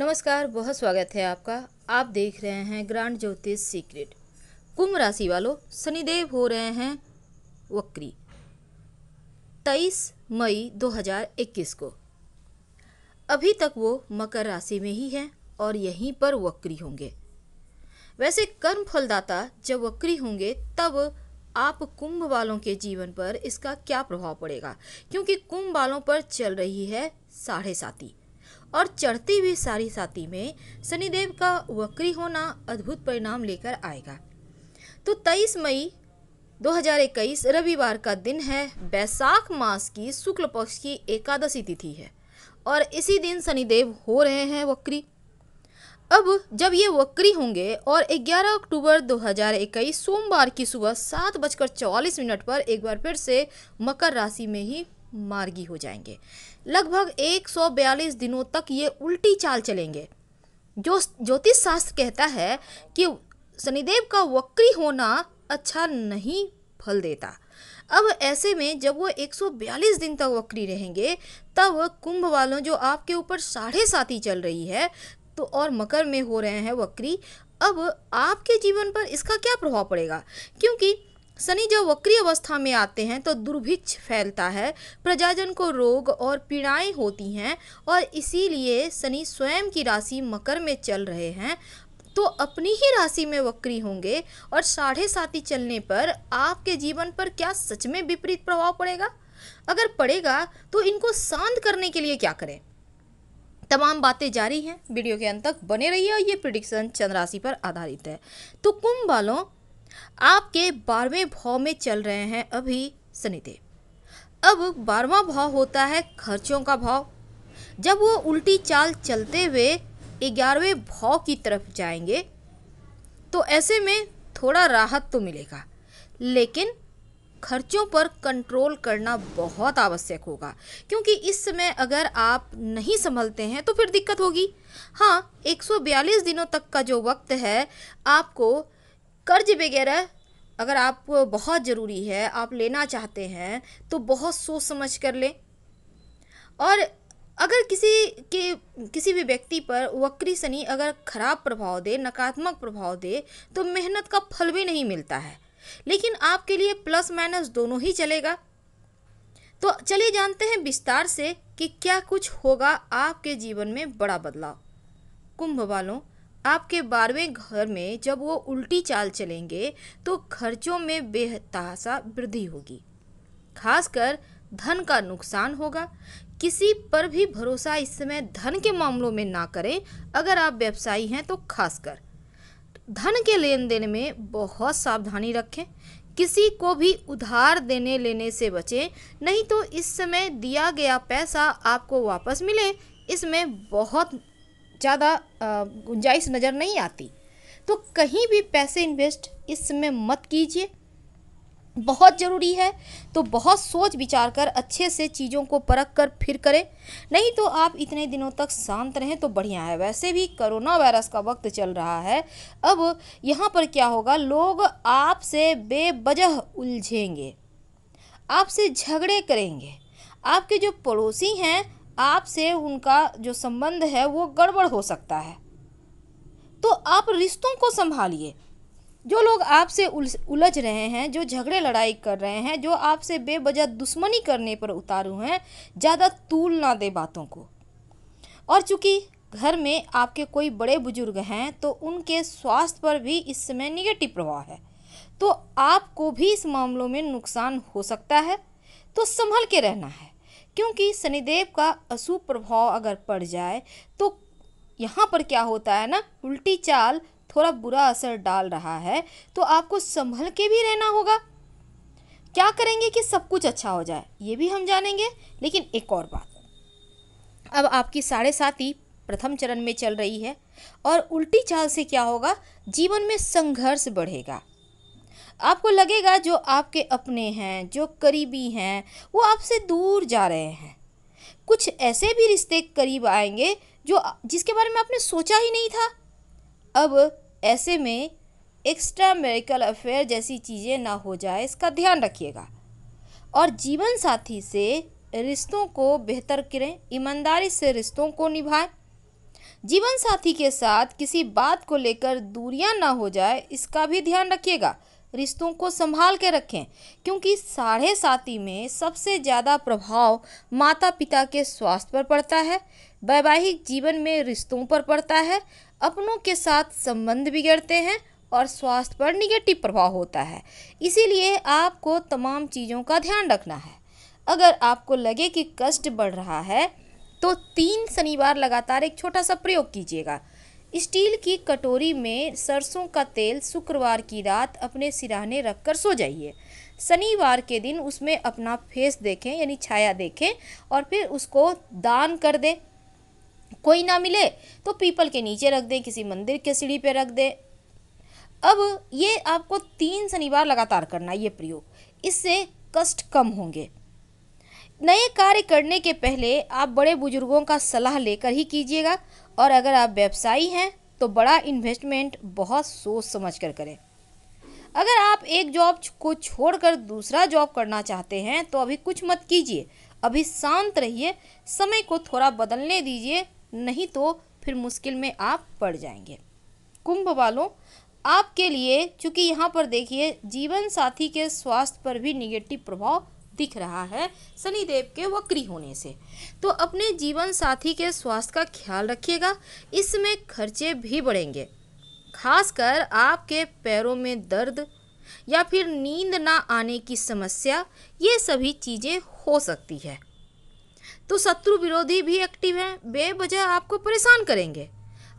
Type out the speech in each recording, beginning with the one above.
नमस्कार बहुत स्वागत है आपका आप देख रहे हैं ग्रांड ज्योतिष सीक्रेट कुंभ राशि वालों शनिदेव हो रहे हैं वक्री 23 मई 2021 को अभी तक वो मकर राशि में ही हैं और यहीं पर वक्री होंगे वैसे कर्म फलदाता जब वक्री होंगे तब आप कुंभ वालों के जीवन पर इसका क्या प्रभाव पड़ेगा क्योंकि कुंभ वालों पर चल रही है साढ़े साथी और चढ़ती हुई सारी साथी में शनिदेव का वक्री होना अद्भुत परिणाम लेकर आएगा तो 23 मई 2021 रविवार का दिन है बैसाख मास की शुक्ल पक्ष की एकादशी तिथि है और इसी दिन शनिदेव हो रहे हैं वक्री अब जब ये वक्री होंगे और 11 अक्टूबर 2021 सोमवार की सुबह सात बजकर चौवालीस मिनट पर एक बार फिर से मकर राशि में ही मार्गी हो जाएंगे लगभग 142 दिनों तक ये उल्टी चाल चलेंगे जो ज्योतिष शास्त्र कहता है कि शनिदेव का वक्री होना अच्छा नहीं फल देता अब ऐसे में जब वो 142 दिन तक वक्री रहेंगे तब कुंभ वालों जो आपके ऊपर साढ़े साथ ही चल रही है तो और मकर में हो रहे हैं वक्री अब आपके जीवन पर इसका क्या प्रभाव पड़ेगा क्योंकि शनि जब वक्री अवस्था में आते हैं तो दुर्भिक्ष फैलता है प्रजाजन को रोग और पीड़ाएं होती हैं और इसीलिए शनि स्वयं की राशि मकर में चल रहे हैं तो अपनी ही राशि में वक्री होंगे और साढ़े साथी चलने पर आपके जीवन पर क्या सच में विपरीत प्रभाव पड़ेगा अगर पड़ेगा तो इनको शांत करने के लिए क्या करें तमाम बातें जारी हैं वीडियो के अंत तक बने रहिए और ये प्रिडिक्शन चंद्राशि पर आधारित है तो कुंभ वालों आपके बारहवें भाव में चल रहे हैं अभी शनिदेव अब बारहवा भाव होता है खर्चों का भाव जब वो उल्टी चाल चलते हुए ग्यारहवें भाव की तरफ जाएंगे तो ऐसे में थोड़ा राहत तो मिलेगा लेकिन खर्चों पर कंट्रोल करना बहुत आवश्यक होगा क्योंकि इस समय अगर आप नहीं संभलते हैं तो फिर दिक्कत होगी हाँ 142 दिनों तक का जो वक्त है आपको कर्ज वगैरह अगर आप बहुत ज़रूरी है आप लेना चाहते हैं तो बहुत सोच समझ कर लें और अगर किसी के किसी भी व्यक्ति पर वक्री शनि अगर खराब प्रभाव दे नकारात्मक प्रभाव दे तो मेहनत का फल भी नहीं मिलता है लेकिन आपके लिए प्लस माइनस दोनों ही चलेगा तो चलिए जानते हैं विस्तार से कि क्या कुछ होगा आपके जीवन में बड़ा बदलाव कुंभ वालों आपके बारहवें घर में जब वो उल्टी चाल चलेंगे तो खर्चों में बेहताशा वृद्धि होगी खासकर धन का नुकसान होगा किसी पर भी भरोसा इस समय धन के मामलों में ना करें अगर आप व्यवसायी हैं तो खासकर धन के लेन देन में बहुत सावधानी रखें किसी को भी उधार देने लेने से बचें नहीं तो इस समय दिया गया पैसा आपको वापस मिले इसमें बहुत ज़्यादा गुंजाइश नज़र नहीं आती तो कहीं भी पैसे इन्वेस्ट इस समय मत कीजिए बहुत ज़रूरी है तो बहुत सोच विचार कर अच्छे से चीज़ों को परख कर फिर करें नहीं तो आप इतने दिनों तक शांत रहें तो बढ़िया है वैसे भी कोरोना वायरस का वक्त चल रहा है अब यहाँ पर क्या होगा लोग आपसे बेबजह उलझेंगे आपसे झगड़े करेंगे आपके जो पड़ोसी हैं आपसे उनका जो संबंध है वो गड़बड़ हो सकता है तो आप रिश्तों को संभालिए जो लोग आपसे उलझ रहे हैं जो झगड़े लड़ाई कर रहे हैं जो आपसे बेबजह दुश्मनी करने पर उतारू हैं ज़्यादा तूल ना दे बातों को और चूँकि घर में आपके कोई बड़े बुजुर्ग हैं तो उनके स्वास्थ्य पर भी इस समय निगेटिव प्रभाव है तो आपको भी इस मामलों में नुकसान हो सकता है तो संभल के रहना है क्योंकि शनिदेव का अशुभ प्रभाव अगर पड़ जाए तो यहाँ पर क्या होता है ना उल्टी चाल थोड़ा बुरा असर डाल रहा है तो आपको संभल के भी रहना होगा क्या करेंगे कि सब कुछ अच्छा हो जाए ये भी हम जानेंगे लेकिन एक और बात अब आपकी साढ़े साथी प्रथम चरण में चल रही है और उल्टी चाल से क्या होगा जीवन में संघर्ष बढ़ेगा आपको लगेगा जो आपके अपने हैं जो करीबी हैं वो आपसे दूर जा रहे हैं कुछ ऐसे भी रिश्ते करीब आएंगे जो जिसके बारे में आपने सोचा ही नहीं था अब ऐसे में एक्स्ट्रा मेरिकल अफेयर जैसी चीज़ें ना हो जाए इसका ध्यान रखिएगा और जीवन साथी से रिश्तों को बेहतर करें ईमानदारी से रिश्तों को निभाएं जीवन साथी के साथ किसी बात को लेकर दूरियां ना हो जाए इसका भी ध्यान रखिएगा रिश्तों को संभाल के रखें क्योंकि साढ़े साथी में सबसे ज़्यादा प्रभाव माता पिता के स्वास्थ्य पर पड़ता है वैवाहिक जीवन में रिश्तों पर पड़ता है अपनों के साथ संबंध बिगड़ते हैं और स्वास्थ्य पर निगेटिव प्रभाव होता है इसीलिए आपको तमाम चीज़ों का ध्यान रखना है अगर आपको लगे कि कष्ट बढ़ रहा है तो तीन शनिवार लगातार एक छोटा सा प्रयोग कीजिएगा स्टील की कटोरी में सरसों का तेल शुक्रवार की रात अपने सिराहने कर सो जाइए शनिवार के दिन उसमें अपना फेस देखें यानी छाया देखें और फिर उसको दान कर दें कोई ना मिले तो पीपल के नीचे रख दें किसी मंदिर के सीढ़ी पे रख दें अब ये आपको तीन शनिवार लगातार करना ये प्रयोग इससे कष्ट कम होंगे नए कार्य करने के पहले आप बड़े बुजुर्गों का सलाह लेकर ही कीजिएगा और अगर आप व्यवसायी हैं तो बड़ा इन्वेस्टमेंट बहुत सोच समझ कर करें अगर आप एक जॉब को छोड़कर दूसरा जॉब करना चाहते हैं तो अभी कुछ मत कीजिए अभी शांत रहिए समय को थोड़ा बदलने दीजिए नहीं तो फिर मुश्किल में आप पड़ जाएंगे कुंभ वालों आपके लिए चूँकि यहाँ पर देखिए जीवन साथी के स्वास्थ्य पर भी निगेटिव प्रभाव दिख रहा है शनिदेव के वक्री होने से तो अपने जीवन साथी के स्वास्थ्य का ख्याल रखिएगा इसमें खर्चे भी बढ़ेंगे खासकर आपके पैरों में दर्द या फिर नींद ना आने की समस्या ये सभी चीज़ें हो सकती है तो शत्रु विरोधी भी एक्टिव हैं बेवजह आपको परेशान करेंगे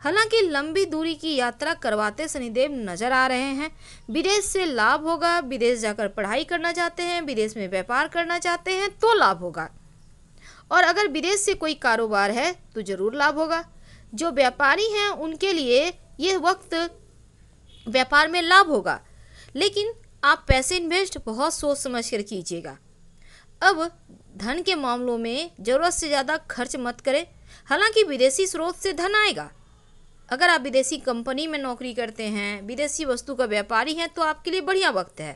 हालांकि लंबी दूरी की यात्रा करवाते शनिदेव नजर आ रहे हैं विदेश से लाभ होगा विदेश जाकर पढ़ाई करना चाहते हैं विदेश में व्यापार करना चाहते हैं तो लाभ होगा और अगर विदेश से कोई कारोबार है तो ज़रूर लाभ होगा जो व्यापारी हैं उनके लिए यह वक्त व्यापार में लाभ होगा लेकिन आप पैसे इन्वेस्ट बहुत सोच समझ कर कीजिएगा अब धन के मामलों में ज़रूरत से ज़्यादा खर्च मत करें हालांकि विदेशी स्रोत से धन आएगा अगर आप विदेशी कंपनी में नौकरी करते हैं विदेशी वस्तु का व्यापारी हैं तो आपके लिए बढ़िया वक्त है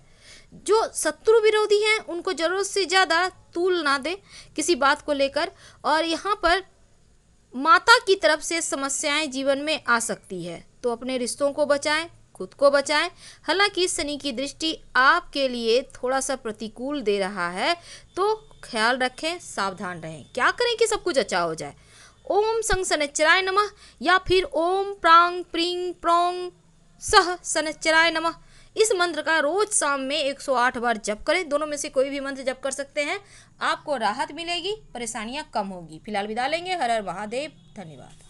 जो शत्रु विरोधी हैं उनको ज़रूरत से ज़्यादा तूल ना दें किसी बात को लेकर और यहाँ पर माता की तरफ से समस्याएं जीवन में आ सकती है तो अपने रिश्तों को बचाएं खुद को बचाएं हालांकि शनि की दृष्टि आपके लिए थोड़ा सा प्रतिकूल दे रहा है तो ख्याल रखें सावधान रहें क्या करें कि सब कुछ अच्छा हो जाए ओम संग सनचराय नमः या फिर ओम प्रांग प्रिंग प्रोंग सह सनचराय नमः इस मंत्र का रोज शाम में 108 बार जप करें दोनों में से कोई भी मंत्र जप कर सकते हैं आपको राहत मिलेगी परेशानियां कम होगी फिलहाल विदा लेंगे हर हर महादेव धन्यवाद